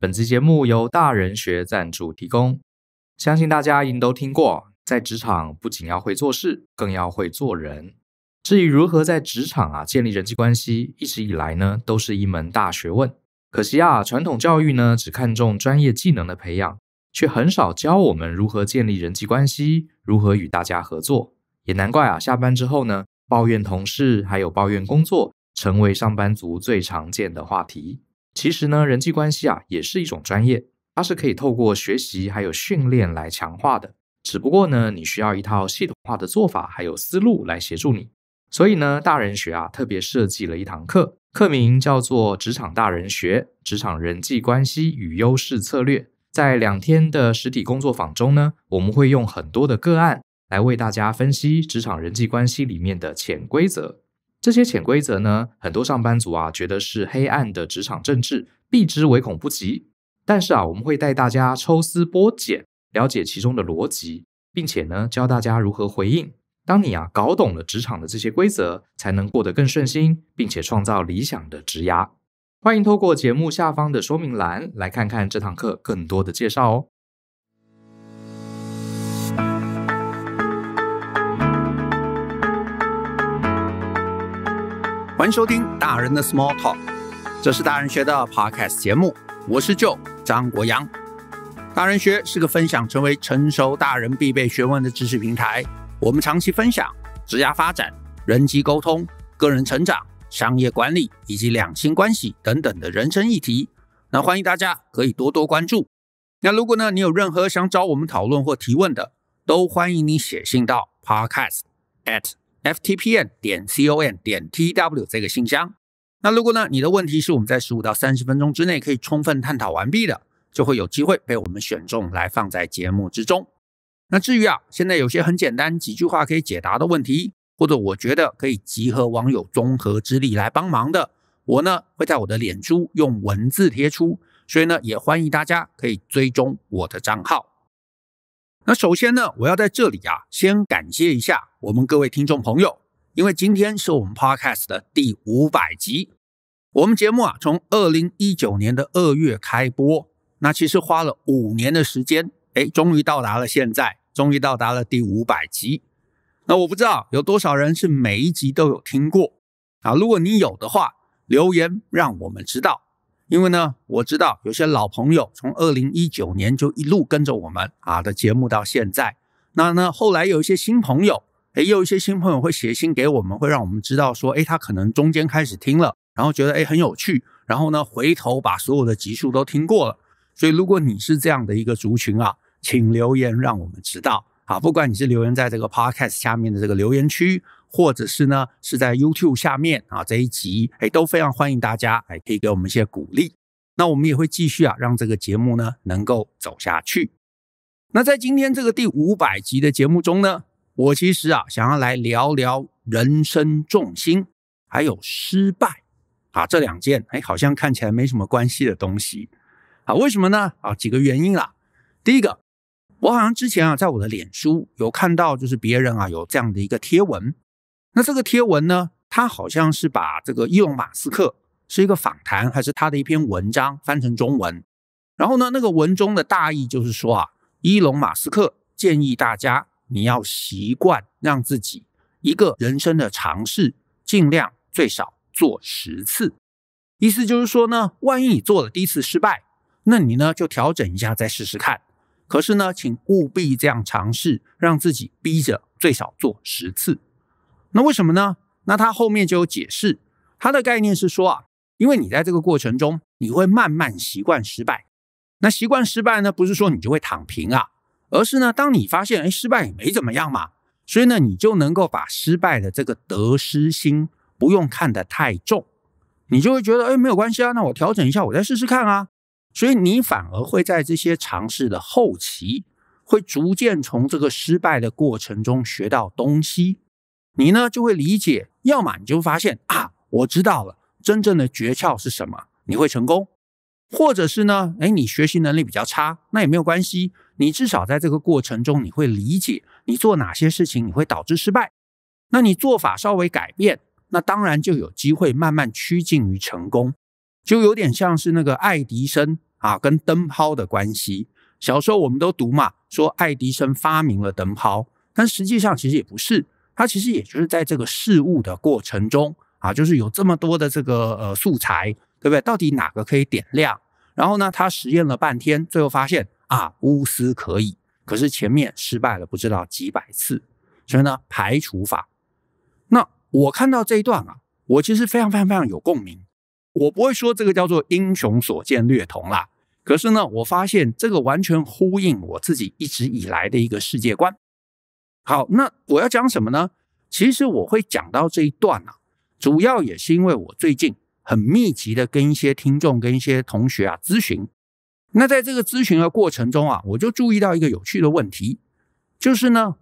本期节目由大人学赞助提供，相信大家应都听过，在职场不仅要会做事，更要会做人。至于如何在职场啊建立人际关系，一直以来呢都是一门大学问。可惜啊，传统教育呢只看重专业技能的培养，却很少教我们如何建立人际关系，如何与大家合作。也难怪啊，下班之后呢，抱怨同事还有抱怨工作，成为上班族最常见的话题。其实呢，人际关系啊也是一种专业，它是可以透过学习还有训练来强化的。只不过呢，你需要一套系统化的做法还有思路来协助你。所以呢，大人学啊特别设计了一堂课，课名叫做《职场大人学：职场人际关系与优势策略》。在两天的实体工作坊中呢，我们会用很多的个案来为大家分析职场人际关系里面的潜规则。这些潜规则呢，很多上班族啊觉得是黑暗的职场政治，避之唯恐不及。但是啊，我们会带大家抽丝剥茧，了解其中的逻辑，并且呢，教大家如何回应。当你啊搞懂了职场的这些规则，才能过得更顺心，并且创造理想的职涯。欢迎透过节目下方的说明栏来看看这堂课更多的介绍哦。欢迎收听大人的 Small Talk，这是大人学的 podcast 节目，我是 Joe 张国阳。大人学是个分享成为成熟大人必备学问的知识平台，我们长期分享职业发展、人际沟通、个人成长、商业管理以及两性关系等等的人生议题。那欢迎大家可以多多关注。那如果呢你有任何想找我们讨论或提问的，都欢迎你写信到 podcast at。ftpn 点 com 点 tw 这个信箱。那如果呢，你的问题是我们在十五到三十分钟之内可以充分探讨完毕的，就会有机会被我们选中来放在节目之中。那至于啊，现在有些很简单几句话可以解答的问题，或者我觉得可以集合网友综合之力来帮忙的，我呢会在我的脸书用文字贴出，所以呢也欢迎大家可以追踪我的账号。那首先呢，我要在这里啊，先感谢一下我们各位听众朋友，因为今天是我们 podcast 的第五百集。我们节目啊，从二零一九年的二月开播，那其实花了五年的时间，哎，终于到达了现在，终于到达了第五百集。那我不知道有多少人是每一集都有听过啊，如果你有的话，留言让我们知道。因为呢，我知道有些老朋友从二零一九年就一路跟着我们啊的节目到现在。那呢，后来有一些新朋友，哎，也有一些新朋友会写信给我们，会让我们知道说，哎，他可能中间开始听了，然后觉得哎很有趣，然后呢回头把所有的集数都听过了。所以如果你是这样的一个族群啊，请留言让我们知道啊，不管你是留言在这个 podcast 下面的这个留言区。或者是呢，是在 YouTube 下面啊，这一集哎都非常欢迎大家哎，可以给我们一些鼓励。那我们也会继续啊，让这个节目呢能够走下去。那在今天这个第五百集的节目中呢，我其实啊想要来聊聊人生重心，还有失败啊这两件哎，好像看起来没什么关系的东西啊，为什么呢？啊，几个原因啦。第一个，我好像之前啊，在我的脸书有看到，就是别人啊有这样的一个贴文。那这个贴文呢？它好像是把这个伊隆马斯克是一个访谈，还是他的一篇文章翻成中文？然后呢，那个文中的大意就是说啊，伊隆马斯克建议大家，你要习惯让自己一个人生的尝试，尽量最少做十次。意思就是说呢，万一你做了第一次失败，那你呢就调整一下再试试看。可是呢，请务必这样尝试，让自己逼着最少做十次。那为什么呢？那他后面就有解释，他的概念是说啊，因为你在这个过程中，你会慢慢习惯失败。那习惯失败呢，不是说你就会躺平啊，而是呢，当你发现哎，失败也没怎么样嘛，所以呢，你就能够把失败的这个得失心不用看得太重，你就会觉得哎，没有关系啊，那我调整一下，我再试试看啊。所以你反而会在这些尝试的后期，会逐渐从这个失败的过程中学到东西。你呢就会理解，要么你就发现啊，我知道了真正的诀窍是什么，你会成功；或者是呢，哎，你学习能力比较差，那也没有关系，你至少在这个过程中你会理解，你做哪些事情你会导致失败，那你做法稍微改变，那当然就有机会慢慢趋近于成功，就有点像是那个爱迪生啊跟灯泡的关系，小时候我们都读嘛，说爱迪生发明了灯泡，但实际上其实也不是。他其实也就是在这个事物的过程中啊，就是有这么多的这个呃素材，对不对？到底哪个可以点亮？然后呢，他实验了半天，最后发现啊，钨丝可以，可是前面失败了不知道几百次，所以呢，排除法。那我看到这一段啊，我其实非常非常非常有共鸣。我不会说这个叫做英雄所见略同啦，可是呢，我发现这个完全呼应我自己一直以来的一个世界观。好，那我要讲什么呢？其实我会讲到这一段啊，主要也是因为我最近很密集的跟一些听众、跟一些同学啊咨询。那在这个咨询的过程中啊，我就注意到一个有趣的问题，就是呢，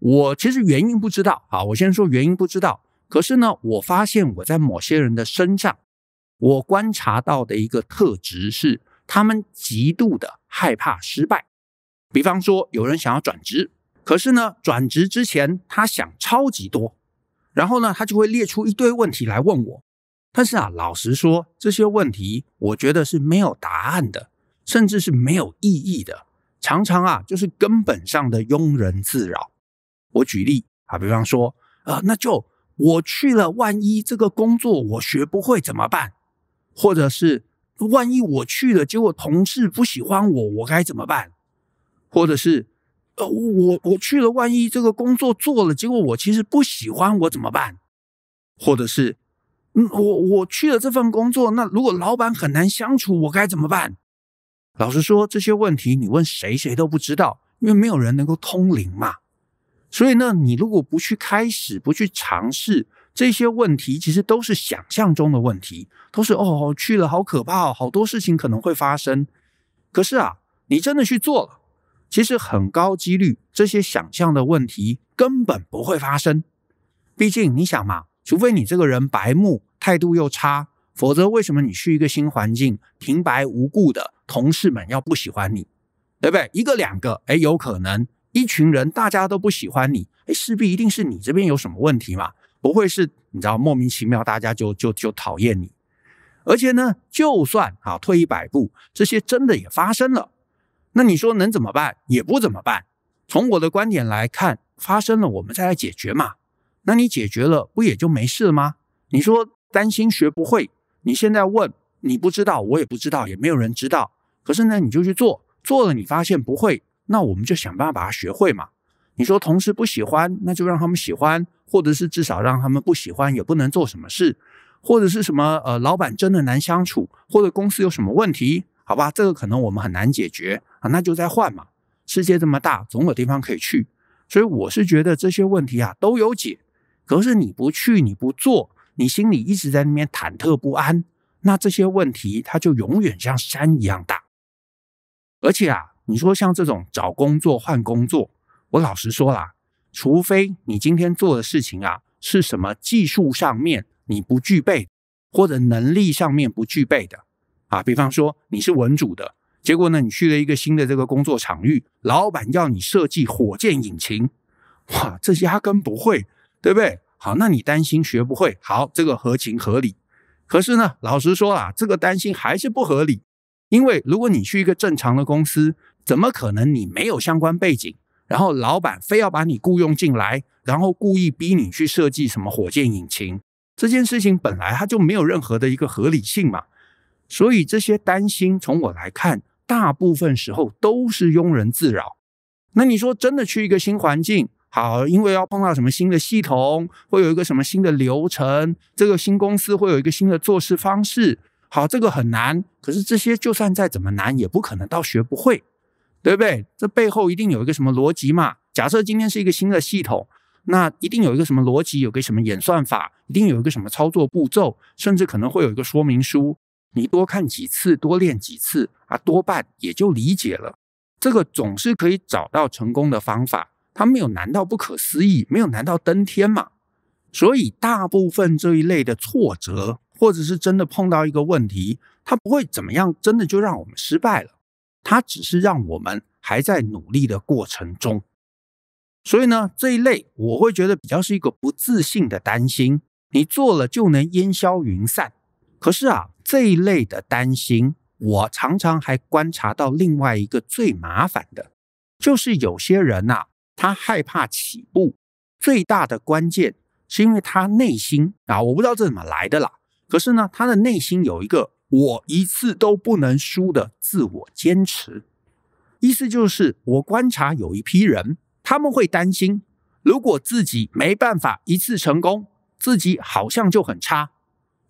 我其实原因不知道啊，我先说原因不知道。可是呢，我发现我在某些人的身上，我观察到的一个特质是，他们极度的害怕失败。比方说，有人想要转职。可是呢，转职之前他想超级多，然后呢，他就会列出一堆问题来问我。但是啊，老实说，这些问题我觉得是没有答案的，甚至是没有意义的。常常啊，就是根本上的庸人自扰。我举例啊，比方说，呃，那就我去了，万一这个工作我学不会怎么办？或者是万一我去了，结果同事不喜欢我，我该怎么办？或者是？呃，我我去了，万一这个工作做了，结果我其实不喜欢，我怎么办？或者是，嗯，我我去了这份工作，那如果老板很难相处，我该怎么办？老实说，这些问题你问谁，谁都不知道，因为没有人能够通灵嘛。所以呢，你如果不去开始，不去尝试，这些问题其实都是想象中的问题，都是哦，去了好可怕，哦，好多事情可能会发生。可是啊，你真的去做了。其实很高几率，这些想象的问题根本不会发生。毕竟你想嘛，除非你这个人白目，态度又差，否则为什么你去一个新环境，平白无故的同事们要不喜欢你，对不对？一个两个，哎，有可能一群人大家都不喜欢你，哎，势必一定是你这边有什么问题嘛，不会是你知道莫名其妙大家就就就讨厌你。而且呢，就算啊退一百步，这些真的也发生了。那你说能怎么办？也不怎么办。从我的观点来看，发生了我们再来解决嘛。那你解决了不也就没事了吗？你说担心学不会，你现在问你不知道，我也不知道，也没有人知道。可是呢，你就去做，做了你发现不会，那我们就想办法把它学会嘛。你说同事不喜欢，那就让他们喜欢，或者是至少让他们不喜欢，也不能做什么事，或者是什么呃，老板真的难相处，或者公司有什么问题，好吧，这个可能我们很难解决。啊，那就再换嘛！世界这么大，总有地方可以去。所以我是觉得这些问题啊都有解，可是你不去，你不做，你心里一直在那边忐忑不安，那这些问题它就永远像山一样大。而且啊，你说像这种找工作换工作，我老实说啦，除非你今天做的事情啊是什么技术上面你不具备，或者能力上面不具备的啊，比方说你是文主的。结果呢？你去了一个新的这个工作场域，老板要你设计火箭引擎，哇，这压根不会，对不对？好，那你担心学不会，好，这个合情合理。可是呢，老实说啊，这个担心还是不合理，因为如果你去一个正常的公司，怎么可能你没有相关背景，然后老板非要把你雇佣进来，然后故意逼你去设计什么火箭引擎？这件事情本来它就没有任何的一个合理性嘛。所以这些担心，从我来看。大部分时候都是庸人自扰。那你说真的去一个新环境，好，因为要碰到什么新的系统，会有一个什么新的流程，这个新公司会有一个新的做事方式，好，这个很难。可是这些就算再怎么难，也不可能到学不会，对不对？这背后一定有一个什么逻辑嘛？假设今天是一个新的系统，那一定有一个什么逻辑，有个什么演算法，一定有一个什么操作步骤，甚至可能会有一个说明书。你多看几次，多练几次啊，多半也就理解了。这个总是可以找到成功的方法，它没有难到不可思议，没有难到登天嘛。所以大部分这一类的挫折，或者是真的碰到一个问题，它不会怎么样，真的就让我们失败了。它只是让我们还在努力的过程中。所以呢，这一类我会觉得比较是一个不自信的担心，你做了就能烟消云散。可是啊。这一类的担心，我常常还观察到另外一个最麻烦的，就是有些人呐，他害怕起步，最大的关键是因为他内心啊，我不知道这怎么来的啦。可是呢，他的内心有一个我一次都不能输的自我坚持，意思就是我观察有一批人，他们会担心，如果自己没办法一次成功，自己好像就很差。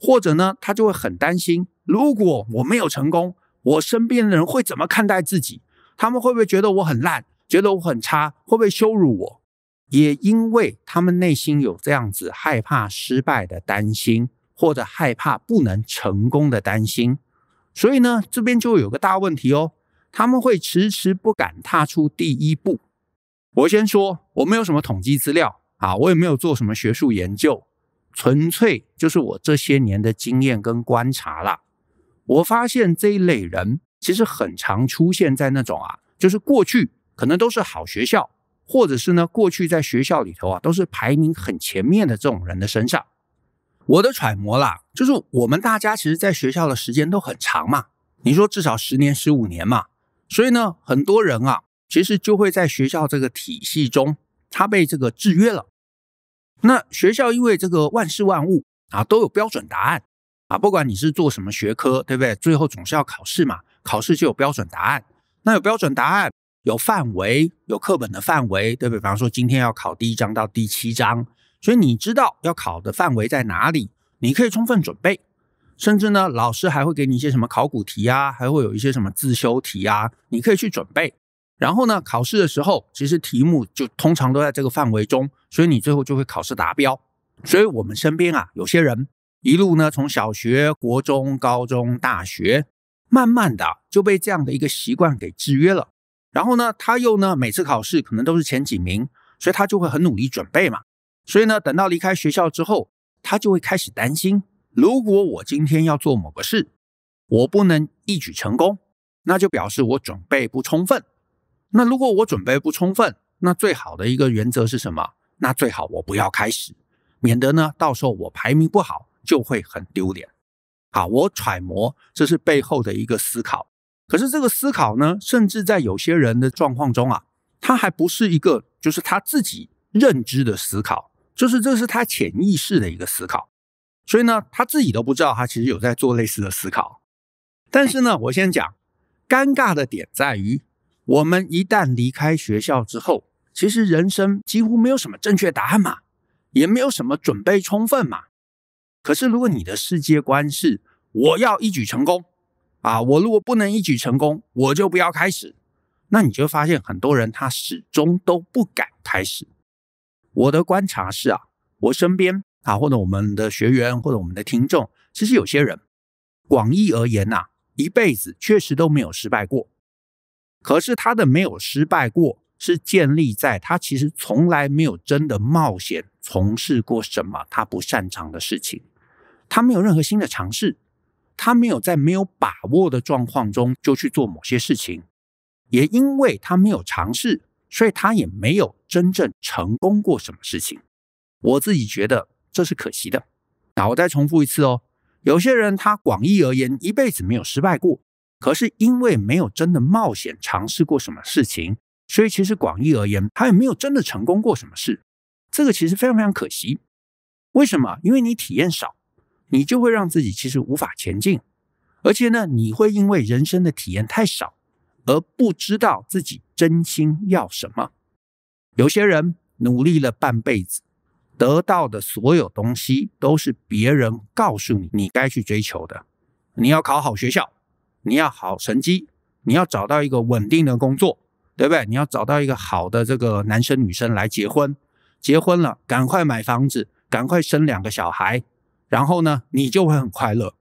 或者呢，他就会很担心，如果我没有成功，我身边的人会怎么看待自己？他们会不会觉得我很烂，觉得我很差，会不会羞辱我？也因为他们内心有这样子害怕失败的担心，或者害怕不能成功的担心，所以呢，这边就有个大问题哦，他们会迟迟不敢踏出第一步。我先说，我没有什么统计资料啊，我也没有做什么学术研究。纯粹就是我这些年的经验跟观察了，我发现这一类人其实很常出现在那种啊，就是过去可能都是好学校，或者是呢过去在学校里头啊都是排名很前面的这种人的身上。我的揣摩啦，就是我们大家其实在学校的时间都很长嘛，你说至少十年十五年嘛，所以呢很多人啊其实就会在学校这个体系中，他被这个制约了。那学校因为这个万事万物啊都有标准答案啊，不管你是做什么学科，对不对？最后总是要考试嘛，考试就有标准答案。那有标准答案，有范围，有课本的范围，对不对？比方说今天要考第一章到第七章，所以你知道要考的范围在哪里，你可以充分准备。甚至呢，老师还会给你一些什么考古题啊，还会有一些什么自修题啊，你可以去准备。然后呢，考试的时候，其实题目就通常都在这个范围中，所以你最后就会考试达标。所以我们身边啊，有些人一路呢，从小学、国中、高中、大学，慢慢的就被这样的一个习惯给制约了。然后呢，他又呢，每次考试可能都是前几名，所以他就会很努力准备嘛。所以呢，等到离开学校之后，他就会开始担心：如果我今天要做某个事，我不能一举成功，那就表示我准备不充分。那如果我准备不充分，那最好的一个原则是什么？那最好我不要开始，免得呢，到时候我排名不好就会很丢脸。好，我揣摩这是背后的一个思考。可是这个思考呢，甚至在有些人的状况中啊，他还不是一个，就是他自己认知的思考，就是这是他潜意识的一个思考。所以呢，他自己都不知道他其实有在做类似的思考。但是呢，我先讲，尴尬的点在于。我们一旦离开学校之后，其实人生几乎没有什么正确答案嘛，也没有什么准备充分嘛。可是如果你的世界观是我要一举成功，啊，我如果不能一举成功，我就不要开始，那你就发现很多人他始终都不敢开始。我的观察是啊，我身边啊，或者我们的学员或者我们的听众，其实有些人广义而言呐，一辈子确实都没有失败过。可是他的没有失败过，是建立在他其实从来没有真的冒险从事过什么他不擅长的事情，他没有任何新的尝试，他没有在没有把握的状况中就去做某些事情，也因为他没有尝试，所以他也没有真正成功过什么事情。我自己觉得这是可惜的。那我再重复一次哦，有些人他广义而言一辈子没有失败过。可是因为没有真的冒险尝试过什么事情，所以其实广义而言，他也没有真的成功过什么事。这个其实非常非常可惜。为什么？因为你体验少，你就会让自己其实无法前进。而且呢，你会因为人生的体验太少，而不知道自己真心要什么。有些人努力了半辈子，得到的所有东西都是别人告诉你你该去追求的。你要考好学校。你要好成绩，你要找到一个稳定的工作，对不对？你要找到一个好的这个男生女生来结婚，结婚了，赶快买房子，赶快生两个小孩，然后呢，你就会很快乐。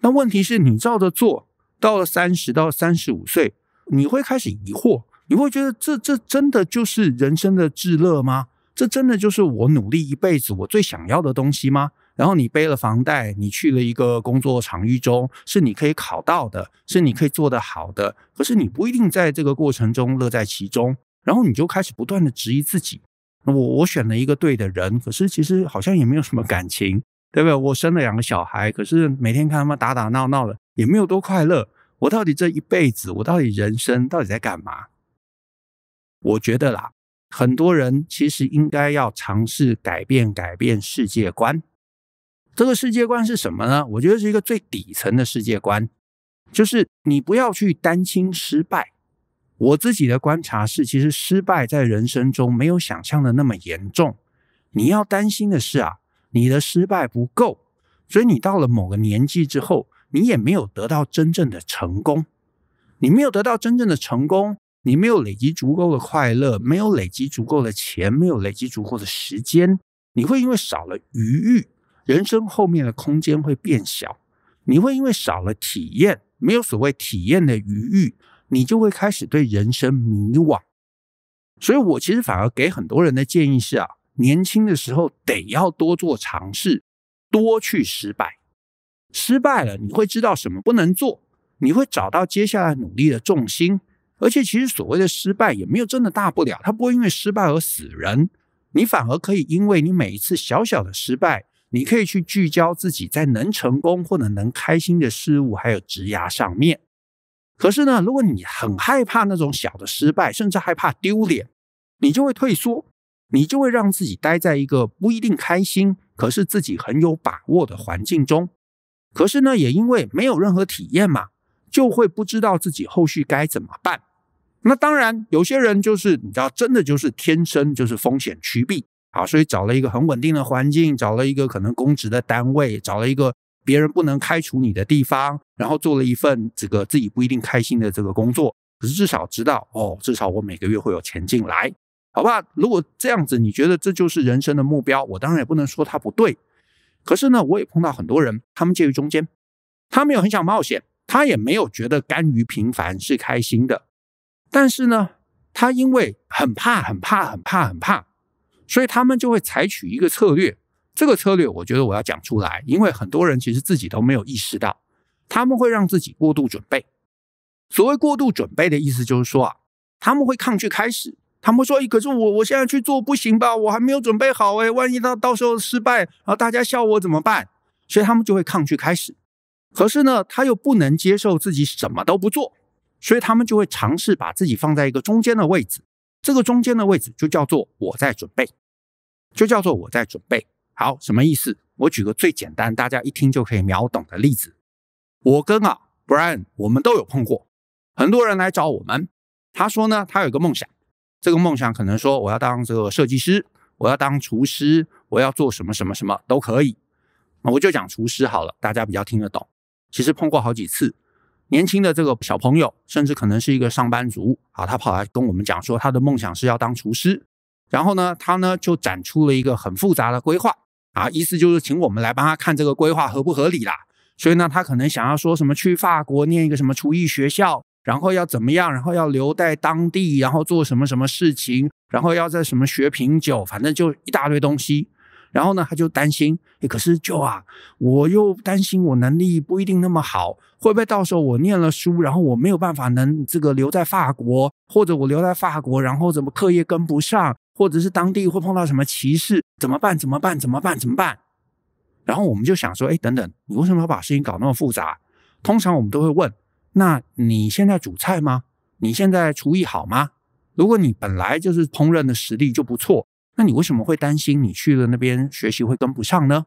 那问题是，你照着做，到了三十到三十五岁，你会开始疑惑，你会觉得这这真的就是人生的至乐吗？这真的就是我努力一辈子我最想要的东西吗？然后你背了房贷，你去了一个工作场域中，是你可以考到的，是你可以做得好的，可是你不一定在这个过程中乐在其中。然后你就开始不断的质疑自己：，我我选了一个对的人，可是其实好像也没有什么感情，对不对？我生了两个小孩，可是每天看他们打打闹闹的，也没有多快乐。我到底这一辈子，我到底人生到底在干嘛？我觉得啦，很多人其实应该要尝试改变改变世界观。这个世界观是什么呢？我觉得是一个最底层的世界观，就是你不要去担心失败。我自己的观察是，其实失败在人生中没有想象的那么严重。你要担心的是啊，你的失败不够，所以你到了某个年纪之后，你也没有得到真正的成功。你没有得到真正的成功，你没有累积足够的快乐，没有累积足够的钱，没有累积足够的时间，你会因为少了余欲人生后面的空间会变小，你会因为少了体验，没有所谓体验的余欲，你就会开始对人生迷惘。所以我其实反而给很多人的建议是啊，年轻的时候得要多做尝试，多去失败。失败了，你会知道什么不能做，你会找到接下来努力的重心。而且其实所谓的失败也没有真的大不了，它不会因为失败而死人。你反而可以因为你每一次小小的失败。你可以去聚焦自己在能成功或者能开心的事物，还有职涯上面。可是呢，如果你很害怕那种小的失败，甚至害怕丢脸，你就会退缩，你就会让自己待在一个不一定开心，可是自己很有把握的环境中。可是呢，也因为没有任何体验嘛，就会不知道自己后续该怎么办。那当然，有些人就是你知道，真的就是天生就是风险趋避。啊，所以找了一个很稳定的环境，找了一个可能公职的单位，找了一个别人不能开除你的地方，然后做了一份这个自己不一定开心的这个工作，可是至少知道哦，至少我每个月会有钱进来，好吧？如果这样子，你觉得这就是人生的目标，我当然也不能说他不对。可是呢，我也碰到很多人，他们介于中间，他没有很想冒险，他也没有觉得甘于平凡是开心的，但是呢，他因为很怕，很怕，很怕，很怕。所以他们就会采取一个策略，这个策略我觉得我要讲出来，因为很多人其实自己都没有意识到，他们会让自己过度准备。所谓过度准备的意思就是说啊，他们会抗拒开始，他们说：“咦，可是我我现在去做不行吧？我还没有准备好哎，万一到到时候失败，然后大家笑我怎么办？”所以他们就会抗拒开始。可是呢，他又不能接受自己什么都不做，所以他们就会尝试把自己放在一个中间的位置。这个中间的位置就叫做我在准备，就叫做我在准备好什么意思？我举个最简单，大家一听就可以秒懂的例子。我跟啊 Brian 我们都有碰过，很多人来找我们，他说呢他有一个梦想，这个梦想可能说我要当这个设计师，我要当厨师，我要做什么什么什么都可以。那我就讲厨师好了，大家比较听得懂。其实碰过好几次。年轻的这个小朋友，甚至可能是一个上班族啊，他跑来跟我们讲说，他的梦想是要当厨师。然后呢，他呢就展出了一个很复杂的规划啊，意思就是请我们来帮他看这个规划合不合理啦。所以呢，他可能想要说什么去法国念一个什么厨艺学校，然后要怎么样，然后要留在当地，然后做什么什么事情，然后要在什么学品酒，反正就一大堆东西。然后呢，他就担心。哎，可是舅啊，我又担心我能力不一定那么好，会不会到时候我念了书，然后我没有办法能这个留在法国，或者我留在法国，然后怎么课业跟不上，或者是当地会碰到什么歧视，怎么办？怎么办？怎么办？怎么办？然后我们就想说，哎，等等，你为什么要把事情搞那么复杂？通常我们都会问：那你现在煮菜吗？你现在厨艺好吗？如果你本来就是烹饪的实力就不错。那你为什么会担心你去了那边学习会跟不上呢？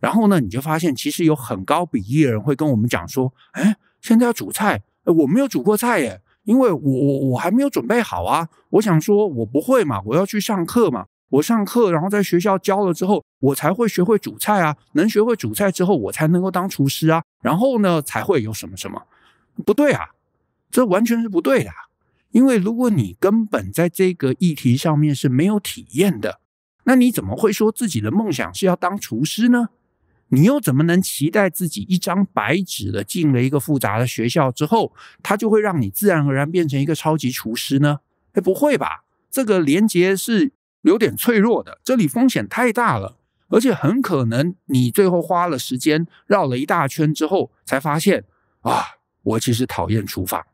然后呢，你就发现其实有很高比例的人会跟我们讲说：“哎，现在要煮菜，哎，我没有煮过菜耶，因为我我我还没有准备好啊。我想说，我不会嘛，我要去上课嘛，我上课，然后在学校教了之后，我才会学会煮菜啊，能学会煮菜之后，我才能够当厨师啊，然后呢，才会有什么什么？不对啊，这完全是不对的。”因为如果你根本在这个议题上面是没有体验的，那你怎么会说自己的梦想是要当厨师呢？你又怎么能期待自己一张白纸的进了一个复杂的学校之后，他就会让你自然而然变成一个超级厨师呢？哎，不会吧，这个连接是有点脆弱的，这里风险太大了，而且很可能你最后花了时间绕了一大圈之后，才发现啊，我其实讨厌厨房，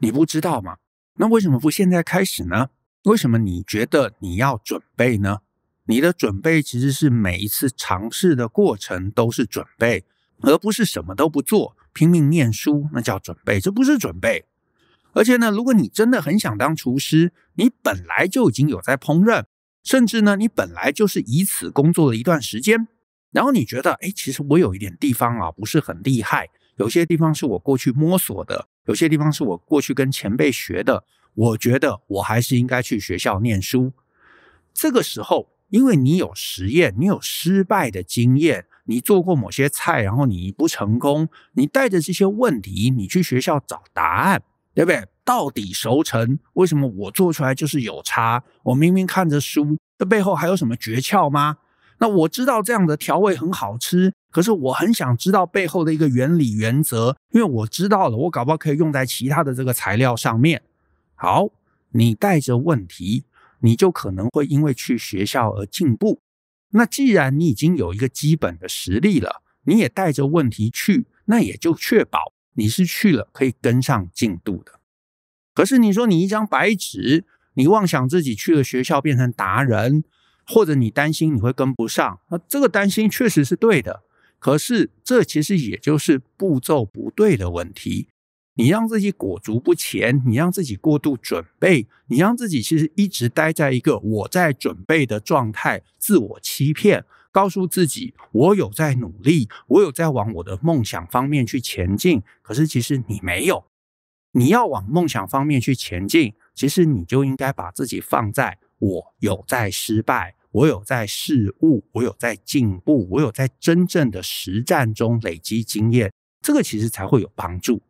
你不知道吗？那为什么不现在开始呢？为什么你觉得你要准备呢？你的准备其实是每一次尝试的过程都是准备，而不是什么都不做拼命念书，那叫准备，这不是准备。而且呢，如果你真的很想当厨师，你本来就已经有在烹饪，甚至呢，你本来就是以此工作了一段时间，然后你觉得，哎，其实我有一点地方啊不是很厉害。有些地方是我过去摸索的，有些地方是我过去跟前辈学的。我觉得我还是应该去学校念书。这个时候，因为你有实验，你有失败的经验，你做过某些菜，然后你不成功，你带着这些问题，你去学校找答案，对不对？到底熟成为什么我做出来就是有差？我明明看着书，这背后还有什么诀窍吗？那我知道这样的调味很好吃。可是我很想知道背后的一个原理、原则，因为我知道了，我搞不好可以用在其他的这个材料上面。好，你带着问题，你就可能会因为去学校而进步。那既然你已经有一个基本的实力了，你也带着问题去，那也就确保你是去了可以跟上进度的。可是你说你一张白纸，你妄想自己去了学校变成达人，或者你担心你会跟不上，那这个担心确实是对的。可是，这其实也就是步骤不对的问题。你让自己裹足不前，你让自己过度准备，你让自己其实一直待在一个我在准备的状态，自我欺骗，告诉自己我有在努力，我有在往我的梦想方面去前进。可是，其实你没有。你要往梦想方面去前进，其实你就应该把自己放在“我有在失败”。我有在事物，我有在进步，我有在真正的实战中累积经验，这个其实才会有帮助。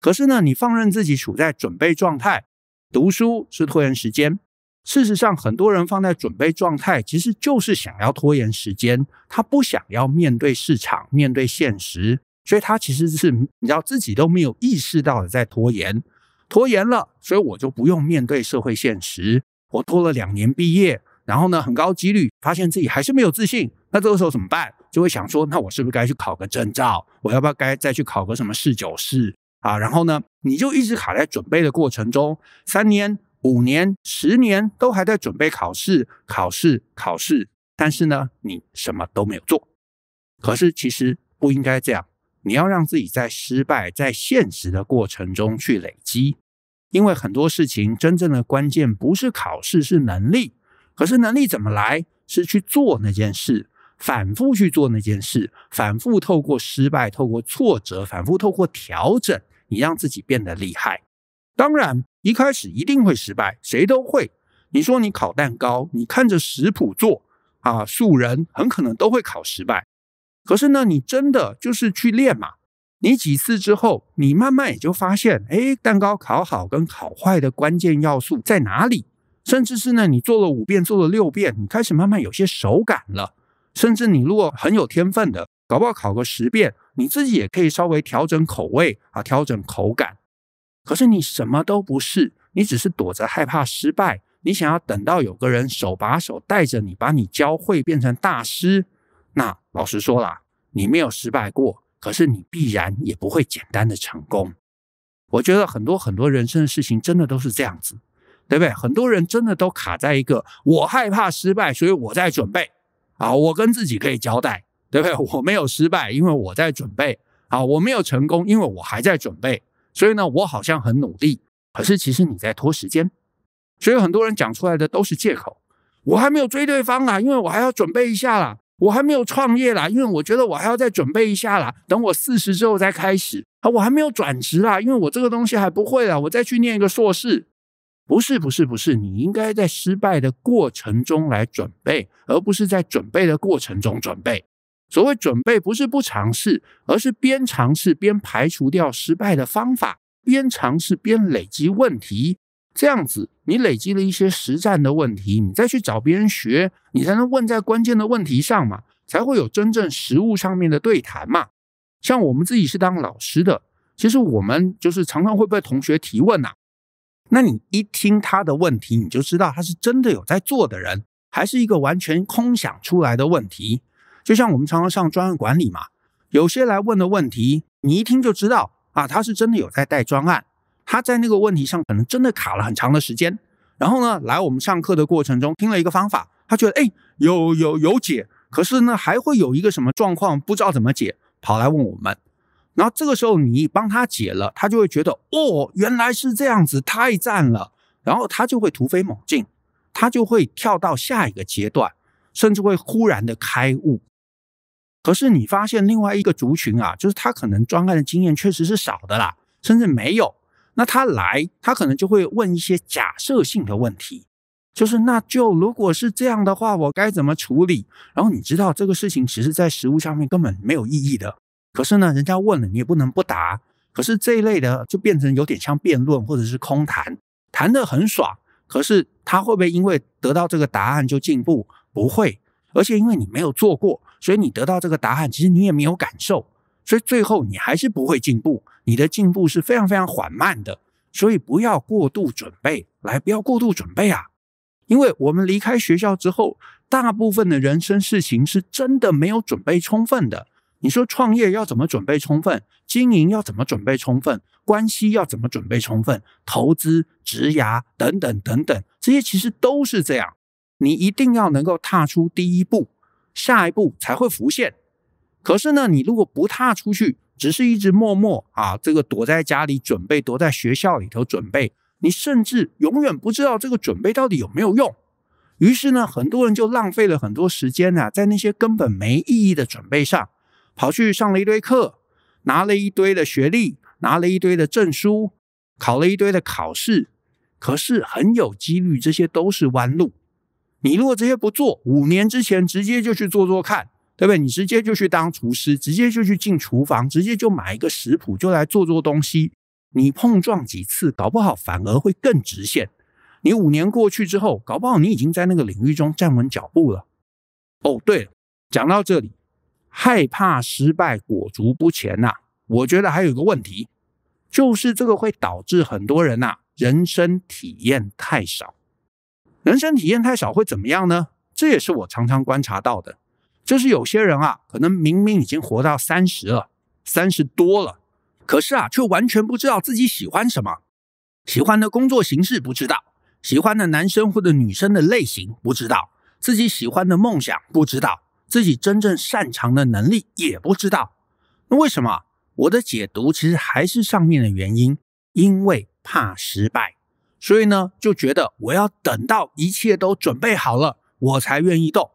可是呢，你放任自己处在准备状态，读书是拖延时间。事实上，很多人放在准备状态，其实就是想要拖延时间，他不想要面对市场，面对现实，所以他其实是你知道自己都没有意识到的在拖延，拖延了，所以我就不用面对社会现实。我拖了两年毕业。然后呢，很高几率发现自己还是没有自信，那这个时候怎么办？就会想说，那我是不是该去考个证照？我要不要该再去考个什么试九试。啊？然后呢，你就一直卡在准备的过程中，三年、五年、十年都还在准备考试、考试、考试，但是呢，你什么都没有做。可是其实不应该这样，你要让自己在失败、在现实的过程中去累积，因为很多事情真正的关键不是考试，是能力。可是能力怎么来？是去做那件事，反复去做那件事，反复透过失败、透过挫折、反复透过调整，你让自己变得厉害。当然，一开始一定会失败，谁都会。你说你烤蛋糕，你看着食谱做啊，素人很可能都会烤失败。可是呢，你真的就是去练嘛？你几次之后，你慢慢也就发现，哎，蛋糕烤好跟烤坏的关键要素在哪里？甚至是呢，你做了五遍，做了六遍，你开始慢慢有些手感了。甚至你如果很有天分的，搞不好考个十遍，你自己也可以稍微调整口味啊，调整口感。可是你什么都不是，你只是躲着害怕失败，你想要等到有个人手把手带着你，把你教会变成大师。那老实说了，你没有失败过，可是你必然也不会简单的成功。我觉得很多很多人生的事情，真的都是这样子。对不对？很多人真的都卡在一个，我害怕失败，所以我在准备啊，我跟自己可以交代，对不对？我没有失败，因为我在准备啊，我没有成功，因为我还在准备，所以呢，我好像很努力，可是其实你在拖时间。所以很多人讲出来的都是借口，我还没有追对方啊，因为我还要准备一下啦，我还没有创业啦，因为我觉得我还要再准备一下啦，等我四十之后再开始啊，我还没有转职啦，因为我这个东西还不会啦，我再去念一个硕士。不是不是不是，你应该在失败的过程中来准备，而不是在准备的过程中准备。所谓准备，不是不尝试，而是边尝试边排除掉失败的方法，边尝试边累积问题。这样子，你累积了一些实战的问题，你再去找别人学，你才能问在关键的问题上嘛，才会有真正实物上面的对谈嘛。像我们自己是当老师的，其实我们就是常常会被同学提问呐。那你一听他的问题，你就知道他是真的有在做的人，还是一个完全空想出来的问题。就像我们常常上专案管理嘛，有些来问的问题，你一听就知道啊，他是真的有在带专案，他在那个问题上可能真的卡了很长的时间。然后呢，来我们上课的过程中听了一个方法，他觉得哎有有有解，可是呢还会有一个什么状况不知道怎么解，跑来问我们。然后这个时候你帮他解了，他就会觉得哦，原来是这样子，太赞了。然后他就会突飞猛进，他就会跳到下一个阶段，甚至会忽然的开悟。可是你发现另外一个族群啊，就是他可能专案的经验确实是少的啦，甚至没有。那他来，他可能就会问一些假设性的问题，就是那就如果是这样的话，我该怎么处理？然后你知道这个事情其实在实物上面根本没有意义的。可是呢，人家问了你也不能不答。可是这一类的就变成有点像辩论，或者是空谈，谈得很爽。可是他会不会因为得到这个答案就进步？不会。而且因为你没有做过，所以你得到这个答案，其实你也没有感受，所以最后你还是不会进步。你的进步是非常非常缓慢的。所以不要过度准备，来，不要过度准备啊！因为我们离开学校之后，大部分的人生事情是真的没有准备充分的。你说创业要怎么准备充分？经营要怎么准备充分？关系要怎么准备充分？投资、职涯等等等等，这些其实都是这样。你一定要能够踏出第一步，下一步才会浮现。可是呢，你如果不踏出去，只是一直默默啊，这个躲在家里准备，躲在学校里头准备，你甚至永远不知道这个准备到底有没有用。于是呢，很多人就浪费了很多时间呢，在那些根本没意义的准备上。跑去上了一堆课，拿了一堆的学历，拿了一堆的证书，考了一堆的考试，可是很有几率这些都是弯路。你如果这些不做，五年之前直接就去做做看，对不对？你直接就去当厨师，直接就去进厨房，直接就买一个食谱就来做做东西。你碰撞几次，搞不好反而会更直线。你五年过去之后，搞不好你已经在那个领域中站稳脚步了。哦，对了，讲到这里。害怕失败，裹足不前呐。我觉得还有一个问题，就是这个会导致很多人呐，人生体验太少。人生体验太少会怎么样呢？这也是我常常观察到的，就是有些人啊，可能明明已经活到三十了，三十多了，可是啊，却完全不知道自己喜欢什么，喜欢的工作形式不知道，喜欢的男生或者女生的类型不知道，自己喜欢的梦想不知道。自己真正擅长的能力也不知道，那为什么我的解读其实还是上面的原因？因为怕失败，所以呢就觉得我要等到一切都准备好了，我才愿意动，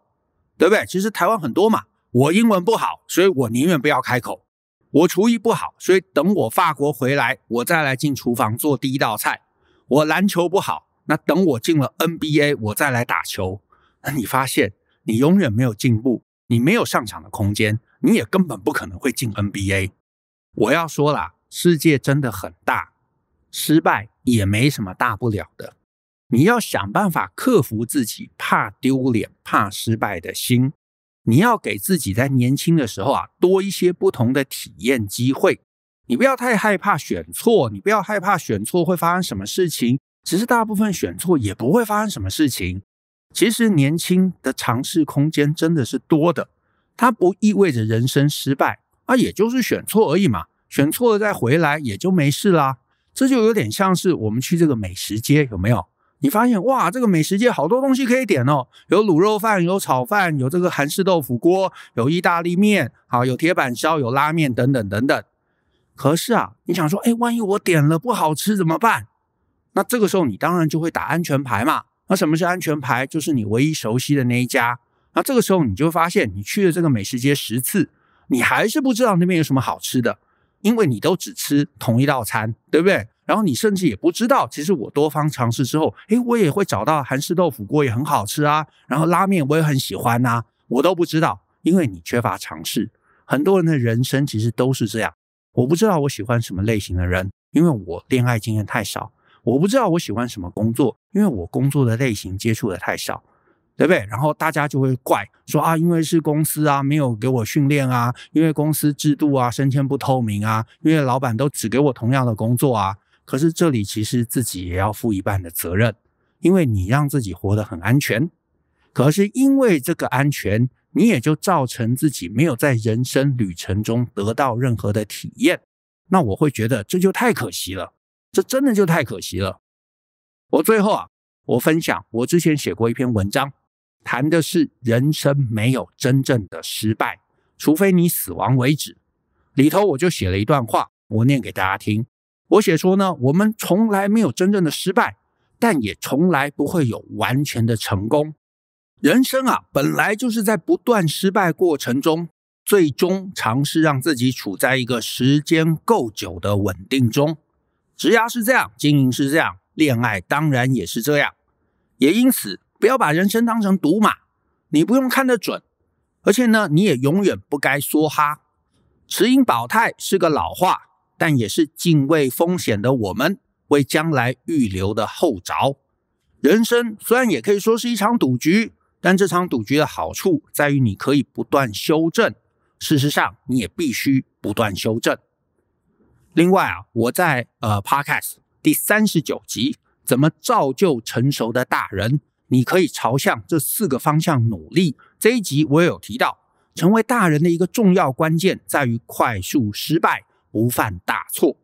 对不对？其实台湾很多嘛，我英文不好，所以我宁愿不要开口；我厨艺不好，所以等我法国回来，我再来进厨房做第一道菜；我篮球不好，那等我进了 NBA，我再来打球。那你发现？你永远没有进步，你没有上场的空间，你也根本不可能会进 NBA。我要说啦，世界真的很大，失败也没什么大不了的。你要想办法克服自己怕丢脸、怕失败的心。你要给自己在年轻的时候啊，多一些不同的体验机会。你不要太害怕选错，你不要害怕选错会发生什么事情。其实大部分选错也不会发生什么事情。其实年轻的尝试空间真的是多的，它不意味着人生失败啊，也就是选错而已嘛。选错了再回来也就没事啦。这就有点像是我们去这个美食街，有没有？你发现哇，这个美食街好多东西可以点哦，有卤肉饭，有炒饭，有这个韩式豆腐锅，有意大利面，好，有铁板烧，有拉面等等等等。可是啊，你想说，哎，万一我点了不好吃怎么办？那这个时候你当然就会打安全牌嘛。什么是安全牌？就是你唯一熟悉的那一家。那这个时候，你就发现，你去了这个美食街十次，你还是不知道那边有什么好吃的，因为你都只吃同一道餐，对不对？然后你甚至也不知道，其实我多方尝试之后，诶，我也会找到韩式豆腐锅也很好吃啊，然后拉面我也很喜欢啊，我都不知道，因为你缺乏尝试。很多人的人生其实都是这样，我不知道我喜欢什么类型的人，因为我恋爱经验太少。我不知道我喜欢什么工作，因为我工作的类型接触的太少，对不对？然后大家就会怪说啊，因为是公司啊，没有给我训练啊，因为公司制度啊，升迁不透明啊，因为老板都只给我同样的工作啊。可是这里其实自己也要负一半的责任，因为你让自己活得很安全，可是因为这个安全，你也就造成自己没有在人生旅程中得到任何的体验。那我会觉得这就太可惜了。这真的就太可惜了。我最后啊，我分享，我之前写过一篇文章，谈的是人生没有真正的失败，除非你死亡为止。里头我就写了一段话，我念给大家听。我写说呢，我们从来没有真正的失败，但也从来不会有完全的成功。人生啊，本来就是在不断失败过程中，最终尝试让自己处在一个时间够久的稳定中。职涯是这样，经营是这样，恋爱当然也是这样。也因此，不要把人生当成赌马，你不用看得准，而且呢，你也永远不该梭哈。持盈保泰是个老话，但也是敬畏风险的我们为将来预留的后着。人生虽然也可以说是一场赌局，但这场赌局的好处在于你可以不断修正，事实上你也必须不断修正。另外啊，我在呃 Podcast 第三十九集《怎么造就成熟的大人》，你可以朝向这四个方向努力。这一集我也有提到，成为大人的一个重要关键在于快速失败，不犯大错。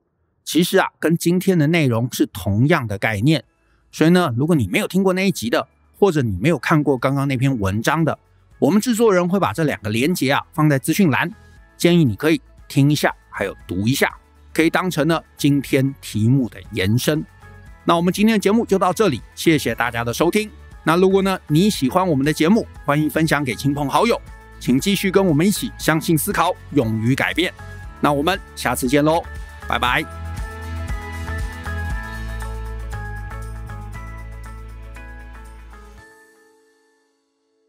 其实啊，跟今天的内容是同样的概念。所以呢，如果你没有听过那一集的，或者你没有看过刚刚那篇文章的，我们制作人会把这两个连接啊放在资讯栏，建议你可以听一下，还有读一下。可以当成呢今天题目的延伸。那我们今天的节目就到这里，谢谢大家的收听。那如果呢你喜欢我们的节目，欢迎分享给亲朋好友，请继续跟我们一起相信、思考、勇于改变。那我们下次见喽，拜拜。